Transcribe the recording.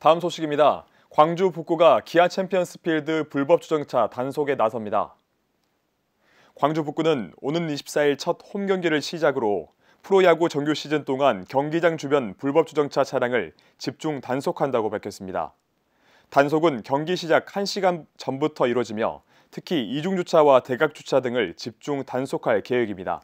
다음 소식입니다. 광주 북구가 기아 챔피언스필드 불법 주정차 단속에 나섭니다. 광주 북구는 오는 24일 첫 홈경기를 시작으로 프로야구 정규 시즌 동안 경기장 주변 불법 주정차 차량을 집중 단속한다고 밝혔습니다. 단속은 경기 시작 1시간 전부터 이뤄지며 특히 이중주차와 대각주차 등을 집중 단속할 계획입니다.